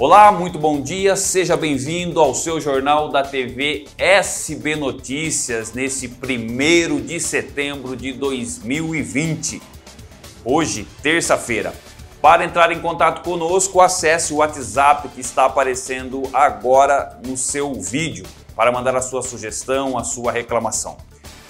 Olá, muito bom dia, seja bem-vindo ao seu jornal da TV SB Notícias nesse primeiro de setembro de 2020. Hoje, terça-feira. Para entrar em contato conosco, acesse o WhatsApp que está aparecendo agora no seu vídeo para mandar a sua sugestão, a sua reclamação.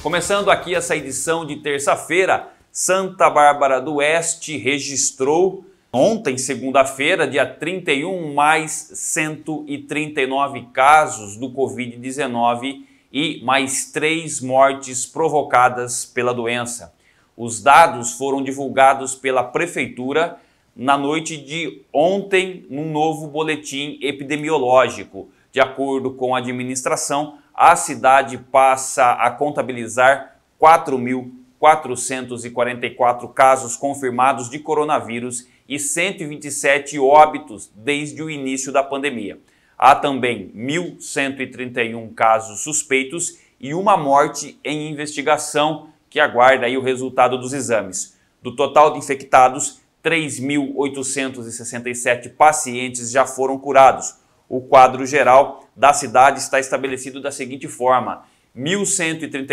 Começando aqui essa edição de terça-feira, Santa Bárbara do Oeste registrou Ontem, segunda-feira, dia 31, mais 139 casos do Covid-19 e mais três mortes provocadas pela doença. Os dados foram divulgados pela Prefeitura na noite de ontem num novo boletim epidemiológico. De acordo com a administração, a cidade passa a contabilizar 4.444 casos confirmados de coronavírus e 127 óbitos desde o início da pandemia. Há também 1.131 casos suspeitos e uma morte em investigação que aguarda aí o resultado dos exames. Do total de infectados, 3.867 pacientes já foram curados. O quadro geral da cidade está estabelecido da seguinte forma: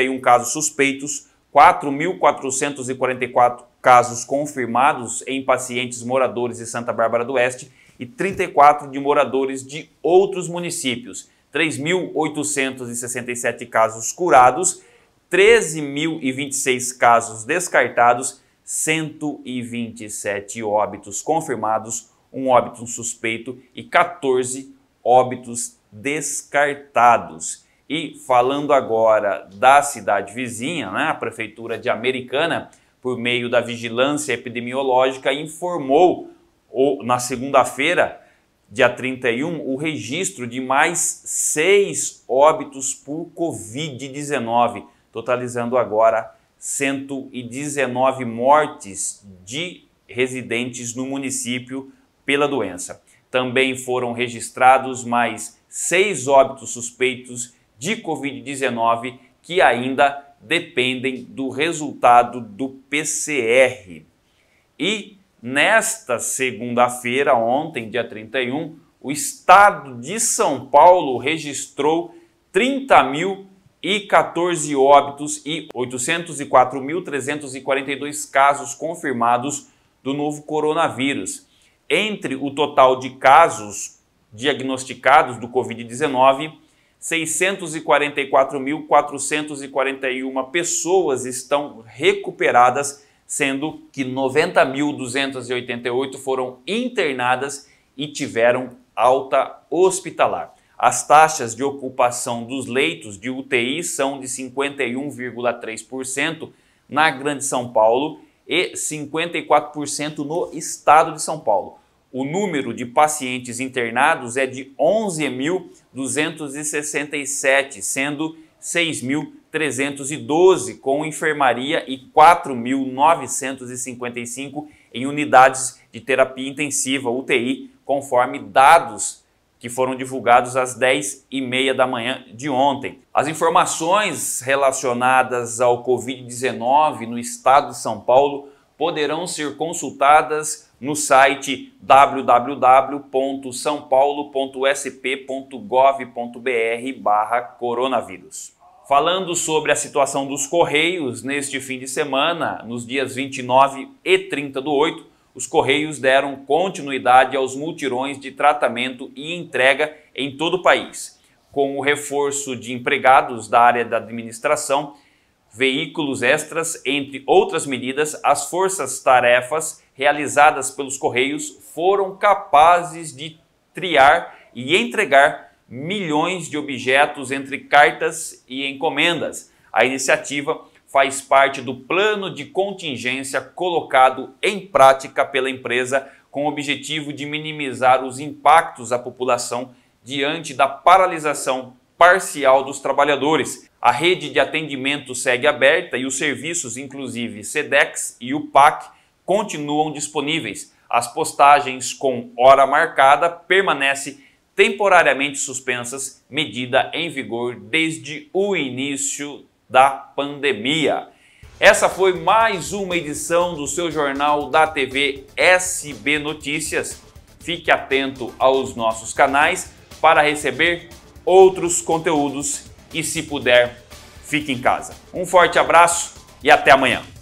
1.131 casos suspeitos, 4.444 casos confirmados em pacientes moradores de Santa Bárbara do Oeste e 34 de moradores de outros municípios. 3.867 casos curados, 13.026 casos descartados, 127 óbitos confirmados, um óbito suspeito e 14 óbitos descartados. E falando agora da cidade vizinha, né, a prefeitura de Americana por meio da vigilância epidemiológica, informou ou, na segunda-feira, dia 31, o registro de mais seis óbitos por Covid-19, totalizando agora 119 mortes de residentes no município pela doença. Também foram registrados mais seis óbitos suspeitos de Covid-19 que ainda dependem do resultado do PCR. E nesta segunda-feira, ontem, dia 31, o estado de São Paulo registrou 30.014 óbitos e 804.342 casos confirmados do novo coronavírus. Entre o total de casos diagnosticados do Covid-19, 644.441 pessoas estão recuperadas, sendo que 90.288 foram internadas e tiveram alta hospitalar. As taxas de ocupação dos leitos de UTI são de 51,3% na Grande São Paulo e 54% no estado de São Paulo o número de pacientes internados é de 11.267, sendo 6.312 com enfermaria e 4.955 em unidades de terapia intensiva, UTI, conforme dados que foram divulgados às 10 e meia da manhã de ontem. As informações relacionadas ao Covid-19 no estado de São Paulo poderão ser consultadas no site www.saopaulo.sp.gov.br/coronavírus. Falando sobre a situação dos Correios, neste fim de semana, nos dias 29 e 30 do 8, os Correios deram continuidade aos multirões de tratamento e entrega em todo o país. Com o reforço de empregados da área da administração, veículos extras, entre outras medidas, as forças-tarefas realizadas pelos Correios foram capazes de triar e entregar milhões de objetos entre cartas e encomendas. A iniciativa faz parte do plano de contingência colocado em prática pela empresa com o objetivo de minimizar os impactos à população diante da paralisação parcial dos trabalhadores. A rede de atendimento segue aberta e os serviços, inclusive SEDEX e o PAC, continuam disponíveis. As postagens com hora marcada permanecem temporariamente suspensas, medida em vigor desde o início da pandemia. Essa foi mais uma edição do seu jornal da TV SB Notícias. Fique atento aos nossos canais para receber outros conteúdos e, se puder, fique em casa. Um forte abraço e até amanhã.